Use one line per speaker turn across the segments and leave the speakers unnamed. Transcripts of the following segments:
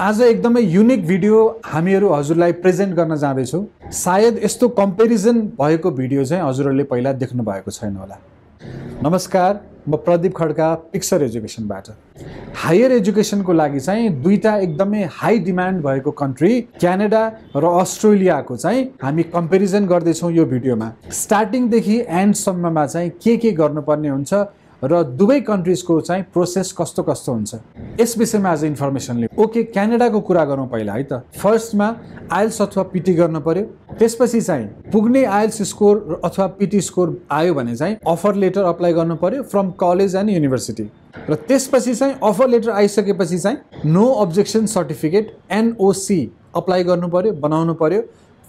आज एकदमै unique video हामीहरू हजुरलाई प्रेजेन्ट गर्न जाँदैछौँ सायद यस्तो कम्पेरिजन भएको भिडियो चाहिँ हजुरहरूले पहिला देख्नु भएको छैन होला नमस्कार म प्रदीप खड्का पिक्सर एजुकेसनबाट हायर एजुकेसनको लागि चाहिँ दुईवटा एकदमै हाई डिमान्ड भएको कन्ट्री क्यानाडा र अस्ट्रेलियाको चाहिँ हामी कम्पेरिजन गर्दैछौँ यो भिडियोमा स्टार्टिङदेखि एन्डसम्ममा चाहिँ के के गर्नुपर्ने हुन्छ र दुवै कन्ट्रिजको चाहिँ प्रोसेस कस्तो कस्तो हुन्छ यस विषयमा आज इन्फर्मेसन लिउँ ओके क्यानाडाको कुरा गरौँ पहिला है त फर्स्टमा आइल्स अथवा पिटी गर्नु पर्यो त्यसपछि चाहिँ पुग्ने आइल्स स्कोर अथवा पिटी स्कोर आयो भने चाहिँ अफर लेटर अप्लाई गर्नु पर्यो फ्रम कलेज एन्ड युनिभर्सिटी र त्यसपछि चाहिँ अफर लेटर आइसकेपछि चाहिँ no objection certificate NOC apply गर्नु पर्यो बनाउनु पर्यो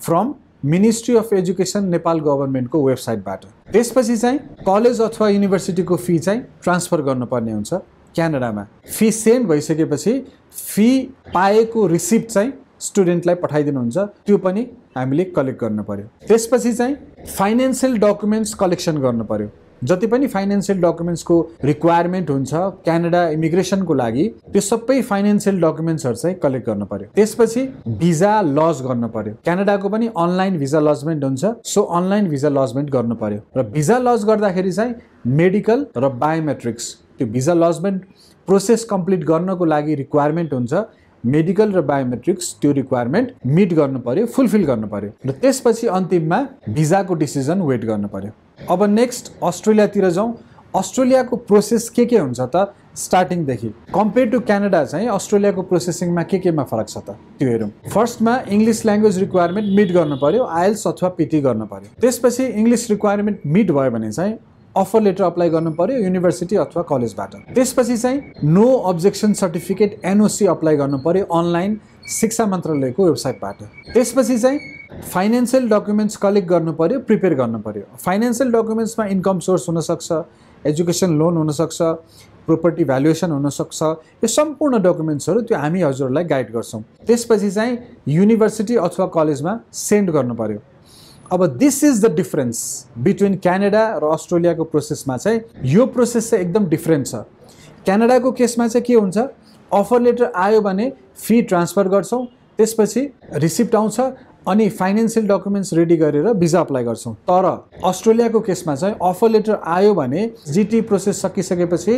from ministry of education Nepal गभर्मेन्टको वेबसाइटबाट त्यसपछि चाहिँ कलेज अथवा युनिभर्सिटीको फी चाहिँ ट्रान्सफर गर्नुपर्ने हुन्छ क्यानाडामा फी सेन्ड भइसकेपछि फी पाएको रिसिप्ट चाहिँ स्टुडेन्टलाई पठाइदिनुहुन्छ त्यो पनि हामीले कलेक्ट गर्नु पऱ्यो त्यसपछि चाहिँ फाइनेन्सियल डकुमेन्ट्स कलेक्सन गर्नु पऱ्यो जति पनि फाइनेन्सियल डकुमेन्ट्सको रिक्वायरमेन्ट हुन्छ क्यानाडा इमिग्रेसनको लागि त्यो सबै फाइनेन्सियल डकुमेन्ट्सहरू चाहिँ कलेक्ट गर्नु पर्यो त्यसपछि भिजा लज गर्नु पर्यो क्यानाडाको पनि अनलाइन भिजा लजमेन्ट हुन्छ सो अनलाइन भिजा लजमेन्ट गर्नु पर्यो र भिजा लज गर्दाखेरि चाहिँ मेडिकल र बायोमेट्रिक्स त्यो भिजा लजमेन्ट प्रोसेस कम्प्लिट गर्नको लागि रिक्वायरमेन्ट हुन्छ मेडिकल र बायोमेट्रिक्स त्यो रिक्वायरमेन्ट मिट गर्नु पर्यो फुलफिल गर्नु पर्यो र त्यसपछि अन्तिममा भिजाको डिसिजन वेट गर्नु पर्यो अब नेक्स्ट अस्ट्रेलियातिर जाउँ अस्ट्रेलियाको प्रोसेस के के हुन्छ त स्टार्टिङदेखि कम्पेयर टु क्यानाडा चाहिँ अस्ट्रेलियाको प्रोसेसिङमा के केमा फरक छ त त्यो हेरौँ फर्स्टमा इङ्ग्लिस ल्याङ्ग्वेज रिक्वायरमेन्ट मिट गर्नु पऱ्यो आइल्स अथवा पिटी गर्नु पऱ्यो त्यसपछि इङ्ग्लिस रिक्वायरमेन्ट मिट भयो भने चाहिँ अफर लेटर अप्लाई गर्नु पऱ्यो युनिभर्सिटी अथवा कलेजबाट त्यसपछि चाहिँ no objection certificate NOC apply गर्नु पऱ्यो अनलाइन शिक्षा मन्त्रालयको वेबसाइटबाट त्यसपछि चाहिँ फाइनेन्सियल डकुमेन्ट्स कलेक्ट गर्नु पऱ्यो प्रिपेयर गर्नु पऱ्यो फाइनेन्सियल डकुमेन्ट्समा इन्कम सोर्स हुनसक्छ एजुकेसन लोन हुनसक्छ प्रोपर्टी भ्यालुएसन हुनसक्छ यो सम्पूर्ण डकुमेन्ट्सहरू त्यो हामी हजुरहरूलाई गाइड गर्छौँ त्यसपछि चाहिँ युनिभर्सिटी अथवा कलेजमा सेन्ड गर्नु पऱ्यो अब this is the difference between Canada र अस्ट्रेलियाको प्रोसेसमा चाहिँ यो प्रोसेस चाहिँ एकदम डिफ्रेन्ट छ क्यानाडाको केसमा चाहिँ के हुन्छ अफर लेटर आयो भने फी ट्रान्सफर गर्छौँ त्यसपछि रिसिप्ट आउँछ अनि फाइनेन्सियल डकुमेन्ट्स रेडी गरेर भिजा अप्लाई गर्छौँ तर अस्ट्रेलियाको केसमा चाहिँ अफर लेटर आयो भने जिटी प्रोसेस सकिसकेपछि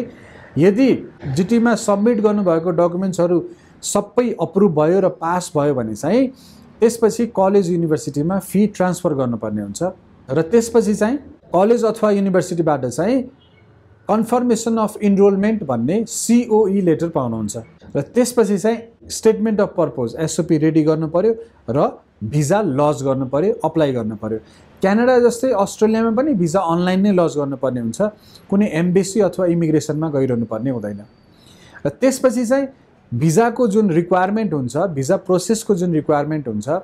यदि जिटीमा सब्मिट गर्नुभएको डकुमेन्ट्सहरू सबै अप्रुभ भयो र पास भयो भने चाहिँ त्यसपछि कलेज युनिभर्सिटीमा फी ट्रान्सफर गर्नुपर्ने हुन्छ र त्यसपछि चाहिँ कलेज अथवा युनिभर्सिटीबाट चाहिँ कन्फर्मेसन अफ इनरोलमेन्ट भन्ने सिओई लेटर e पाउनुहुन्छ र त्यसपछि चाहिँ statement of purpose SOP ready गर्नु पऱ्यो र भिजा लज गर्नु पऱ्यो अप्लाई गर्नु पऱ्यो क्यानाडा जस्तै अस्ट्रेलियामा पनि भिजा अनलाइन नै लज गर्नुपर्ने हुन्छ कुनै एम्बेसी अथवा इमिग्रेसनमा गइरहनु पर्ने हुँदैन र त्यसपछि चाहिँ भिजाको जुन रिक्वायरमेन्ट हुन्छ भिजा प्रोसेसको जुन रिक्वायरमेन्ट हुन्छ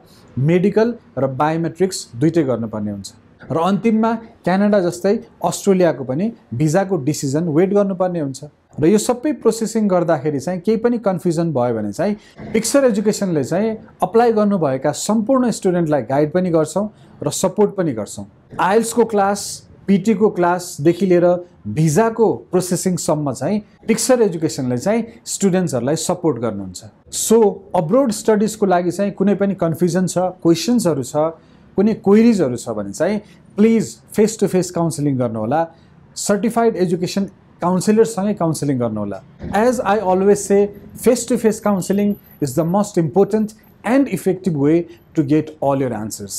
मेडिकल र बायोमेट्रिक्स दुइटै गर्नुपर्ने हुन्छ र अन्तिममा क्यानाडा जस्तै अस्ट्रेलियाको पनि भिजाको डिसिजन वेट गर्नुपर्ने हुन्छ र यो सबै प्रोसेसिङ गर्दाखेरि चाहिँ केही पनि कन्फ्युजन भयो भने चाहिँ पिक्सर एजुकेसनले चाहिँ अप्लाई गर्नुभएका सम्पूर्ण स्टुडेन्टलाई गाइड पनि गर्छौँ र सपोर्ट पनि गर्छौँ आइल्सको क्लास पिटीको क्लासदेखि लिएर भिजाको प्रोसेसिङसम्म चाहिँ पिक्सर एजुकेसनले चाहिँ स्टुडेन्ट्सहरूलाई सपोर्ट गर्नुहुन्छ सो अब्रोड स्टडिजको लागि चाहिँ कुनै पनि कन्फ्युजन छ क्वेसन्सहरू छ कुनै क्वेरिजहरू छ भने चाहिँ please face to face counselling गर्नुहोला सर्टिफाइड एजुकेसन काउन्सिलरसँगै काउन्सिलिङ गर्नुहोला as I always say face to face counselling is the most important and effective way to get all your answers